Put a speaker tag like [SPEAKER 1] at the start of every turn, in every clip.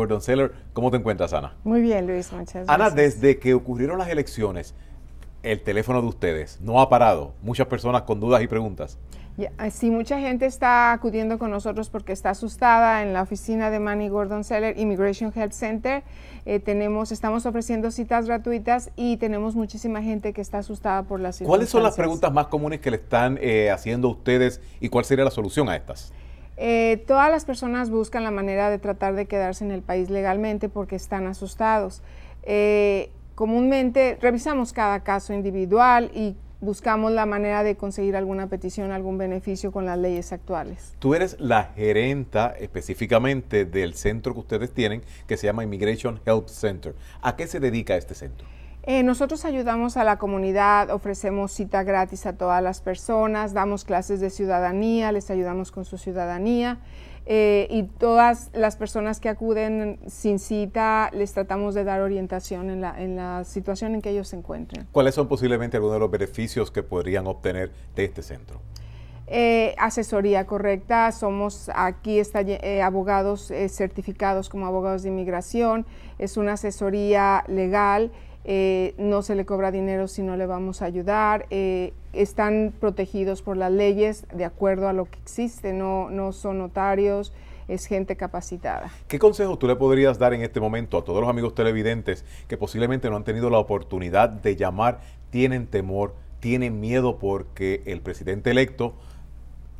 [SPEAKER 1] Gordon Seller. ¿Cómo te encuentras, Ana?
[SPEAKER 2] Muy bien, Luis, muchas gracias. Ana,
[SPEAKER 1] desde que ocurrieron las elecciones, el teléfono de ustedes no ha parado. Muchas personas con dudas y preguntas.
[SPEAKER 2] Ah, sí, mucha gente está acudiendo con nosotros porque está asustada en la oficina de Manny Gordon Seller Immigration Help Center. Eh, tenemos, estamos ofreciendo citas gratuitas y tenemos muchísima gente que está asustada por las ¿Cuáles son las preguntas
[SPEAKER 1] más comunes que le están eh, haciendo ustedes y cuál sería la solución a estas?
[SPEAKER 2] Eh, todas las personas buscan la manera de tratar de quedarse en el país legalmente porque están asustados. Eh, comúnmente revisamos cada caso individual y buscamos la manera de conseguir alguna petición, algún beneficio con las leyes actuales.
[SPEAKER 1] Tú eres la gerenta específicamente del centro que ustedes tienen, que se llama Immigration Help Center. ¿A qué se dedica este centro?
[SPEAKER 2] Eh, nosotros ayudamos a la comunidad, ofrecemos cita gratis a todas las personas, damos clases de ciudadanía, les ayudamos con su ciudadanía eh, y todas las personas que acuden sin cita les tratamos de dar orientación en la, situación en que ellos se encuentren.
[SPEAKER 1] ¿Cuáles son posiblemente algunos de los beneficios que podrían obtener de este centro?
[SPEAKER 2] Eh, asesoría correcta, somos aquí abogados certificados como abogados de inmigración, es una asesoría legal eh, no se le cobra dinero si no le vamos a ayudar, eh, están protegidos por las leyes de acuerdo a lo que existe, no, no son notarios, es gente capacitada.
[SPEAKER 1] ¿Qué consejo tú le podrías dar en este momento a todos los amigos televidentes que posiblemente no han tenido la oportunidad de llamar, tienen temor, tienen miedo porque el presidente electo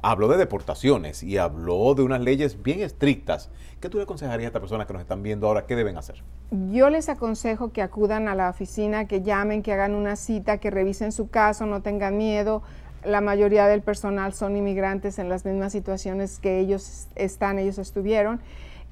[SPEAKER 1] habló de deportaciones y habló de unas leyes bien estrictas. ¿Qué tú le aconsejarías a estas personas que nos están viendo ahora? ¿Qué deben hacer?
[SPEAKER 2] Yo les aconsejo que acudan a la oficina, que llamen, que hagan una cita, que revisen su caso, no tengan miedo. La mayoría del personal son inmigrantes en las mismas situaciones que ellos están, ellos estuvieron.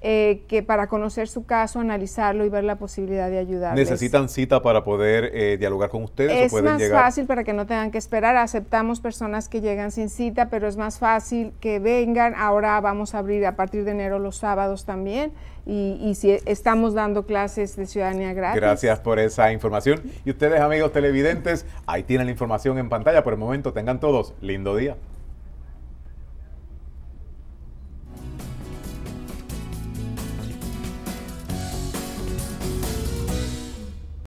[SPEAKER 2] Eh, que para conocer su caso, analizarlo y ver la posibilidad de ayudar. ¿Necesitan
[SPEAKER 1] cita para poder eh, dialogar con ustedes? Es o pueden más fácil
[SPEAKER 2] para que no tengan que esperar. Aceptamos personas que llegan sin cita, pero es más fácil que vengan. Ahora vamos a abrir a partir de enero los sábados también. Y, y si estamos dando clases de ciudadanía gratis.
[SPEAKER 1] Gracias por esa información. Y ustedes, amigos televidentes, ahí tienen la información en pantalla. Por el momento, tengan todos lindo día.